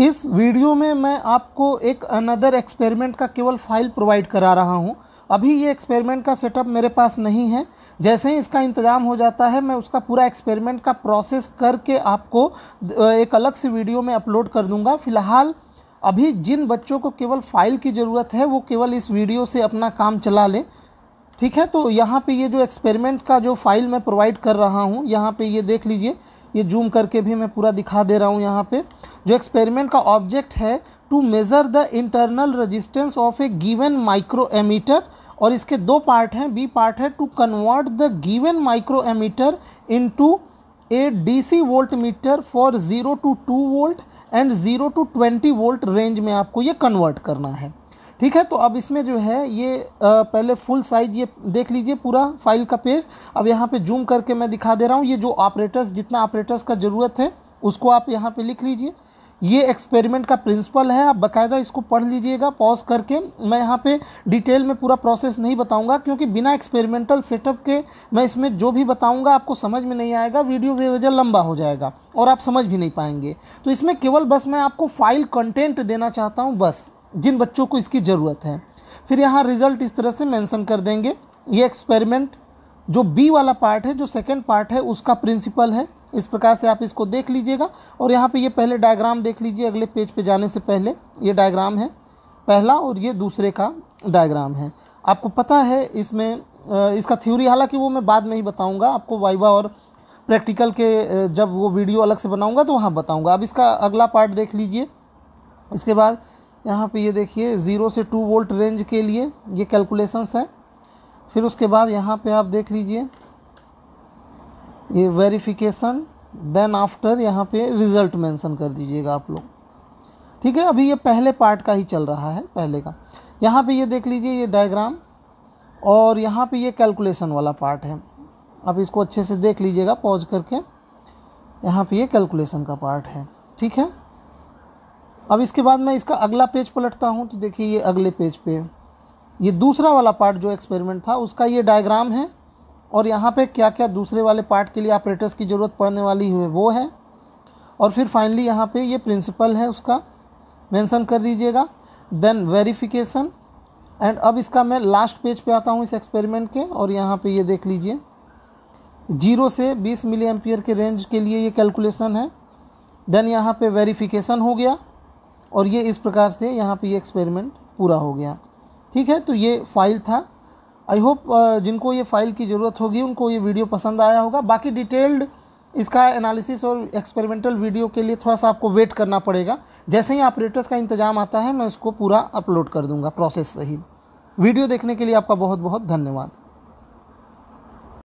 इस वीडियो में मैं आपको एक अनदर एक्सपेरिमेंट का केवल फाइल प्रोवाइड करा रहा हूँ अभी ये एक्सपेरिमेंट का सेटअप मेरे पास नहीं है जैसे ही इसका इंतज़ाम हो जाता है मैं उसका पूरा एक्सपेरिमेंट का प्रोसेस करके आपको एक अलग से वीडियो में अपलोड कर दूँगा फिलहाल अभी जिन बच्चों को केवल फाइल की ज़रूरत है वो केवल इस वीडियो से अपना काम चला लें ठीक है तो यहाँ पर ये जो एक्सपेरिमेंट का जो फाइल मैं प्रोवाइड कर रहा हूँ यहाँ पर ये देख लीजिए ये जूम करके भी मैं पूरा दिखा दे रहा हूँ यहाँ पे जो एक्सपेरिमेंट का ऑब्जेक्ट है to measure the internal resistance of a given microammeter और इसके दो पार्ट हैं बी पार्ट है to convert the given microammeter into a DC voltmeter for zero to two volt and zero to twenty volt range में आपको ये convert करना है ठीक है तो अब इसमें जो है ये पहले फुल साइज ये देख लीजिए पूरा फाइल का पेज अब यहाँ पे जूम करके मैं दिखा दे रहा हूँ ये जो ऑपरेटर्स जितना ऑपरेटर्स का ज़रूरत है उसको आप यहाँ पे लिख लीजिए ये एक्सपेरिमेंट का प्रिंसिपल है आप बकायदा इसको पढ़ लीजिएगा पॉज करके मैं यहाँ पे डिटेल में पूरा प्रोसेस नहीं बताऊँगा क्योंकि बिना एक्सपेरिमेंटल सेटअप के मैं इसमें जो भी बताऊँगा आपको समझ में नहीं आएगा वीडियो बेवजह लंबा हो जाएगा और आप समझ भी नहीं पाएंगे तो इसमें केवल बस मैं आपको फाइल कंटेंट देना चाहता हूँ बस जिन बच्चों को इसकी ज़रूरत है फिर यहाँ रिज़ल्ट इस तरह से मेंशन कर देंगे ये एक्सपेरिमेंट जो बी वाला पार्ट है जो सेकंड पार्ट है उसका प्रिंसिपल है इस प्रकार से आप इसको देख लीजिएगा और यहाँ पे ये पहले डायग्राम देख लीजिए अगले पेज पे जाने से पहले ये डायग्राम है पहला और ये दूसरे का डायग्राम है आपको पता है इसमें इसका थ्योरी हालांकि वो मैं बाद में ही बताऊँगा आपको वाइवा और प्रैक्टिकल के जब वो वीडियो अलग से बनाऊँगा तो वहाँ बताऊँगा अब इसका अगला पार्ट देख लीजिए इसके बाद यहाँ पे ये देखिए ज़ीरो से टू वोल्ट रेंज के लिए ये कैलकुलेशंस है फिर उसके बाद यहाँ पे आप देख लीजिए ये वेरिफिकेशन देन आफ्टर यहाँ पे रिज़ल्ट मेंशन कर दीजिएगा आप लोग ठीक है अभी ये पहले पार्ट का ही चल रहा है पहले का यहाँ पे ये देख लीजिए ये डायग्राम और यहाँ पे ये कैलकुलेशन वाला पार्ट है आप इसको अच्छे से देख लीजिएगा पॉज करके यहाँ पर ये कैलकुलेसन का पार्ट है ठीक है अब इसके बाद मैं इसका अगला पेज पलटता हूँ तो देखिए ये अगले पेज पे ये दूसरा वाला पार्ट जो एक्सपेरिमेंट था उसका ये डायग्राम है और यहाँ पे क्या क्या दूसरे वाले पार्ट के लिए ऑपरेटर्स की ज़रूरत पड़ने वाली है वो है और फिर फाइनली यहाँ पे ये प्रिंसिपल है उसका मेंशन कर दीजिएगा देन वेरिफिकेशन एंड अब इसका मैं लास्ट पेज पे आता हूँ इस एक्सपेरिमेंट के और यहाँ पे ये देख लीजिए जीरो से बीस मिली के रेंज के लिए ये कैलकुलेसन है देन यहाँ पर वेरीफिकेशन हो गया और ये इस प्रकार से यहाँ पे ये एक्सपेरिमेंट पूरा हो गया ठीक है तो ये फाइल था आई होप uh, जिनको ये फाइल की ज़रूरत होगी उनको ये वीडियो पसंद आया होगा बाकी डिटेल्ड इसका एनालिसिस और एक्सपेरिमेंटल वीडियो के लिए थोड़ा सा आपको वेट करना पड़ेगा जैसे ही ऑपरेटर्स का इंतजाम आता है मैं उसको पूरा अपलोड कर दूँगा प्रोसेस सही वीडियो देखने के लिए आपका बहुत बहुत धन्यवाद